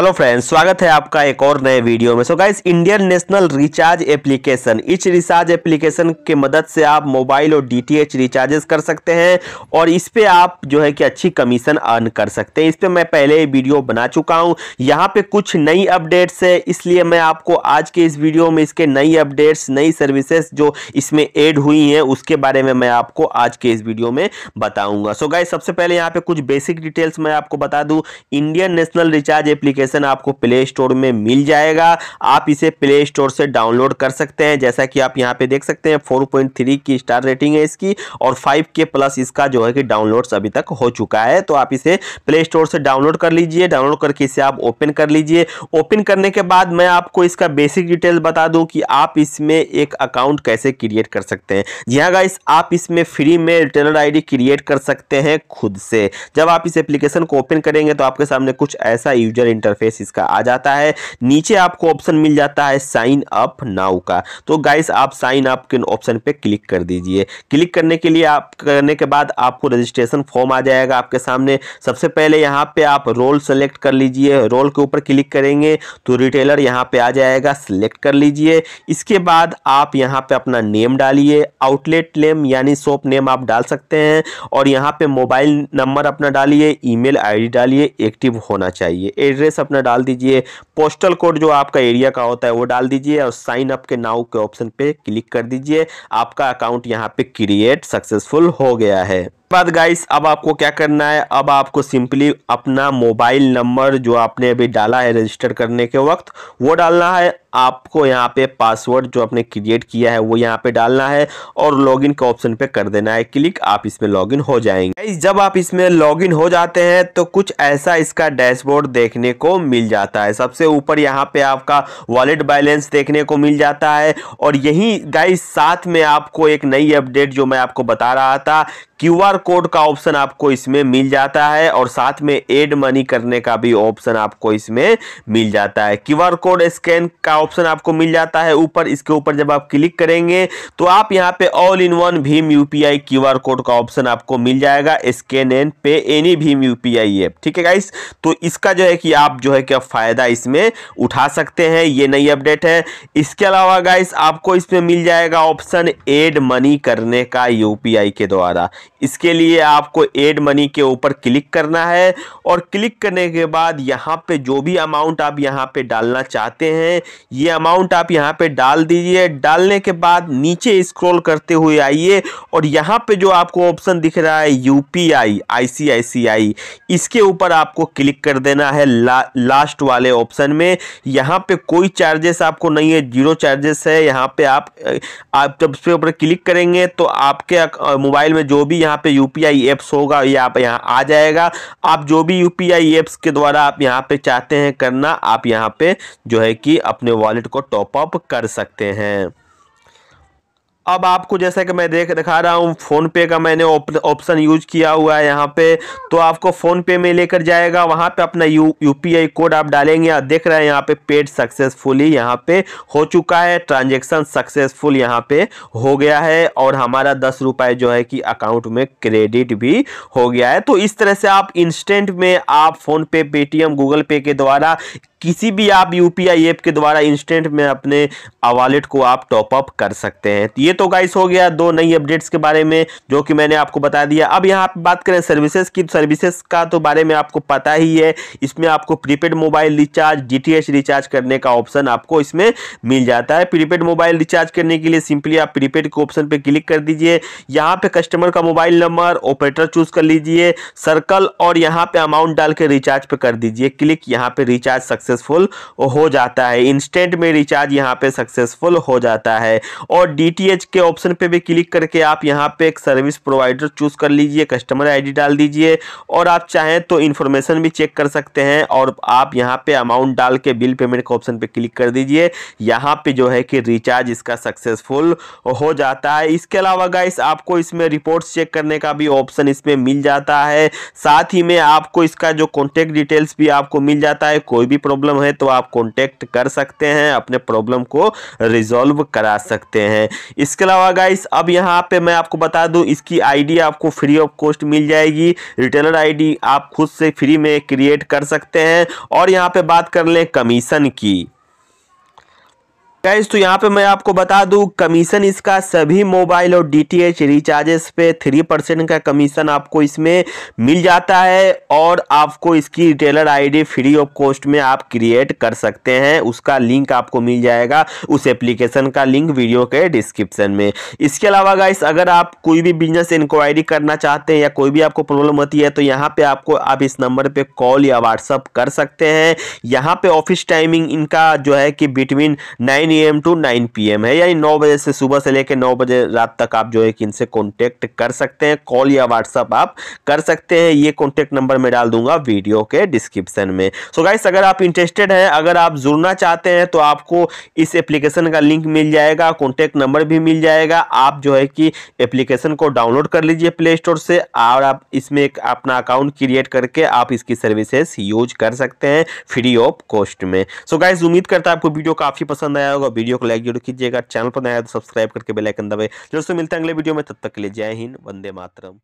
hello friends स्वागत है आपका एक और नए वीडियो में so guys Indian national recharge application इस रिचार्ज एप्लीकेशन के मदद से आप मोबाइल और डीटीएच रिचार्जेस कर सकते हैं और इस पर आप जो है कि अच्छी कमीशन अर्न कर सकते हैं इस पर मैं पहले वीडियो बना चुका हूं यहां पे कुछ नई अपडेट्स है इसलिए मैं आपको आज के इस वीडियो में इसके नई अपडेट्स नई सर्विसेस जो इसमें एड हुई हैं उसके बारे में मैं आपको आज के इस वीडियो में बताऊंगा सो गाइज सबसे पहले यहाँ पे कुछ बेसिक डिटेल्स मैं आपको बता दूँ Indian national recharge application application आपको प्ले स्टोर में मिल जाएगा आप इसे प्ले स्टोर से डाउनलोड कर सकते हैं जैसा कि आप यहाँ पे देख सकते हैं 4.3 की स्टार रेटिंग है इसकी और 5 के प्लस इसका जो है कि डाउनलोड्स अभी तक हो चुका है तो आप इसे प्ले स्टोर से डाउनलोड कर लीजिए डाउनलोड करके इसे आप ओपन कर लीजिए ओपन करने के बाद मैं आपको इसका बेसिक डिटेल बता दूँ कि आप इसमें एक अकाउंट कैसे क्रिएट कर सकते हैं जी हाँ गाइस आप इसमें फ्री में रिटेलर आई क्रिएट कर सकते हैं खुद से जब आप इस एप्लीकेशन को ओपन करेंगे तो आपके सामने कुछ ऐसा यूजर इंटरफेस इंटरफेस इसका आ जाता है नीचे आपको ऑप्शन मिल जाता है साइन अप नाउ का तो गाइस आप साइन अप के ऑप्शन पे क्लिक कर दीजिए क्लिक करने के लिए आप करने के बाद आपको रजिस्ट्रेशन फॉर्म आ जाएगा आपके सामने सबसे पहले यहाँ पे आप रोल सेलेक्ट कर लीजिए रोल के ऊपर क्लिक करेंगे तो रिटेलर यहाँ पे आ जाएगा सिलेक्ट कर लीजिए इसके बाद आप यहाँ पे अपना नेम डालिए आउटलेट नेम यानी शॉप नेम आप डाल सकते हैं और यहाँ पे मोबाइल नंबर अपना डालिए ईमेल आईडी डालिए एक्टिव होना चाहिए एड्रेस अपना डाल दीजिए पोस्टल कोड जो आपका एरिया का होता है वो डाल दीजिए और साइन अप के नाउ के ऑप्शन पे क्लिक कर दीजिए आपका अकाउंट यहाँ पे क्रिएट सक्सेसफुल हो गया है बाद गाइस अब आपको क्या करना है अब आपको सिंपली अपना मोबाइल नंबर जो आपने अभी डाला है रजिस्टर करने के वक्त वो डालना है आपको यहाँ पे पासवर्ड जो आपने क्रिएट किया है वो यहाँ पे डालना है और लॉगिन के ऑप्शन पे कर देना है क्लिक आप इसमें लॉगिन हो जाएंगे जब आप इसमें लॉगिन हो जाते हैं तो कुछ ऐसा इसका डैशबोर्ड देखने को मिल जाता है सबसे ऊपर यहाँ पे आपका वॉलेट बैलेंस देखने को मिल जाता है और यही गाइस साथ में आपको एक नई अपडेट जो मैं आपको बता रहा था क्यूआर कोड का ऑप्शन आपको इसमें मिल जाता है और साथ में एड मनी करने का भी ऑप्शन आपको इसमें मिल जाता है क्यूआर कोड स्कैन का ऑप्शन आपको मिल जाता है ऊपर इसके ऊपर जब आप क्लिक करेंगे तो आप यहाँ पे ऑल इन वन भीम यूपीआई क्यूआर कोड का ऑप्शन आपको मिल जाएगा स्कैन एंड पे एनी भीम यूपीआई ऐप ठीक है गाइस तो इसका जो है कि आप जो है क्या फायदा इसमें उठा सकते हैं ये नई अपडेट है इसके अलावा गाइस आपको इसमें मिल जाएगा ऑप्शन एड मनी करने का यूपीआई के द्वारा इसके लिए आपको एड मनी के ऊपर क्लिक करना है और क्लिक करने के बाद यहाँ पे जो भी अमाउंट आप यहाँ पे डालना चाहते हैं ये अमाउंट आप यहाँ पे डाल दीजिए डालने के बाद नीचे स्क्रॉल करते हुए आइए और यहाँ पे जो आपको ऑप्शन दिख रहा है यू पी आई आई सी आई सी आई इसके ऊपर आपको क्लिक कर देना है ला, लास्ट वाले ऑप्शन में यहाँ पे कोई चार्जेस आपको नहीं है जीरो चार्जेस है यहाँ पे आप आप जब उसके ऊपर क्लिक करेंगे तो आपके मोबाइल में जो भी यहाँ यहाँ पे यूपीआई एप्स होगा ये आप यहाँ आ जाएगा आप जो भी यूपीआई एप्स के द्वारा आप यहाँ पे चाहते हैं करना आप यहाँ पे जो है कि अपने वॉलेट को टॉपअप कर सकते हैं अब आपको जैसा कि मैं देख दिखा रहा हूँ फ़ोन पे का मैंने ऑप्शन यूज किया हुआ है यहाँ पे तो आपको फ़ोन पे में लेकर जाएगा वहाँ पे अपना यू यू कोड आप डालेंगे आप देख रहे हैं यहाँ पे पेड सक्सेसफुली यहाँ पे हो चुका है ट्रांजेक्शन सक्सेसफुल यहाँ पे हो गया है और हमारा दस रुपये जो है कि अकाउंट में क्रेडिट भी हो गया है तो इस तरह से आप इंस्टेंट में आप फोन पे पेटीएम गूगल पे के द्वारा किसी भी आप यू ऐप के द्वारा इंस्टेंट में अपने वॉलेट को आप टॉपअप कर सकते हैं ये तो गाइस हो गया दो नई अपडेट्स के बारे में जो कि मैंने आपको बता दिया अब यहाँ पर बात करें सर्विसेज की सर्विसेज तो का तो बारे में आपको पता ही है इसमें आपको prepaid mobile recharge D recharge करने का ऑप्शन आपको इसमें मिल जाता है प्रीपेड मोबाइल रिचार्ज करने के लिए सिंपली आप प्रीपेड के ऑप्शन पर क्लिक कर दीजिए यहाँ पे कस्टमर का मोबाइल नंबर ऑपरेटर चूज कर लीजिए सर्कल और यहाँ पे अमाउंट डाल के रिचार्ज पर कर दीजिए क्लिक यहाँ पे रिचार्ज सक्सेस सक्सेसफुल हो जाता है इंस्टेंट में रिचार्ज यहाँ पे सक्सेसफुल हो जाता है और डी के ऑप्शन पे भी क्लिक करके आप यहाँ पे एक सर्विस प्रोवाइडर चूज़ कर लीजिए कस्टमर आईडी डाल दीजिए और आप चाहें तो इन्फॉर्मेशन भी चेक कर सकते हैं और आप यहाँ पे अमाउंट डाल के बिल पेमेंट के ऑप्शन पे क्लिक कर दीजिए यहाँ पे जो है कि रिचार्ज इसका सक्सेसफुल हो जाता है इसके अलावा गाइस आपको इसमें रिपोर्ट्स चेक करने का भी ऑप्शन इसमें मिल जाता है साथ ही में आपको इसका जो कॉन्टेक्ट डिटेल्स भी आपको मिल जाता है कोई भी प्रॉब्लम प्रॉब्लम है तो आप कॉन्टेक्ट कर सकते हैं अपने प्रॉब्लम को रिजोल्व करा सकते हैं इसके अलावा गाइस अब यहाँ पे मैं आपको बता दूँ इसकी आईडी आपको फ्री ऑफ कॉस्ट मिल जाएगी रिटेलर आईडी आप खुद से फ्री में क्रिएट कर सकते हैं और यहाँ पे बात कर लें कमीशन की गाइज तो यहाँ पे मैं आपको बता दूँ कमीशन इसका सभी मोबाइल और डीटीएच रिचार्जेस पे थ्री परसेंट का कमीशन आपको इसमें मिल जाता है और आपको इसकी retailer ID free of cost में आप क्रिएट कर सकते हैं उसका लिंक आपको मिल जाएगा उस एप्लीकेशन का लिंक वीडियो के डिस्क्रिप्शन में इसके अलावा गाइस अगर आप कोई भी बिजनेस इंक्वायरी करना चाहते हैं या कोई भी आपको प्रॉब्लम होती है तो यहाँ पर आपको आप इस नंबर पर कॉल या व्हाट्सअप कर सकते हैं यहाँ पर ऑफिस टाइमिंग इनका जो है कि between nine nine A to nine P है यानी नौ बजे से सुबह से लेकर नौ बजे रात तक आप जो है कि इनसे कॉन्टेक्ट कर सकते हैं कॉल या व्हाट्सअप आप कर सकते हैं ये कॉन्टेक्ट नंबर मैं डाल दूंगा वीडियो के डिस्क्रिप्शन में सो so गाइस अगर आप इंटरेस्टेड हैं अगर आप जुड़ना चाहते हैं तो आपको इस एप्लीकेशन का लिंक मिल जाएगा कॉन्टेक्ट नंबर भी मिल जाएगा आप जो है कि एप्लीकेशन को डाउनलोड कर लीजिए प्ले स्टोर से और आप इसमें एक अपना अकाउंट क्रिएट करके आप इसकी सर्विसेज यूज कर सकते हैं फ्री ऑफ कॉस्ट में सो so गाइस उम्मीद करता है आपको वीडियो काफ़ी पसंद आया लगा वीडियो को लाइक जरूर कीजिएगा चैनल पर नया तो सब्सक्राइब करके बेलाइकन दबाए जरूर से मिलते हैं अगले वीडियो में तब तक के लिए जय हिंद वंदे मातरम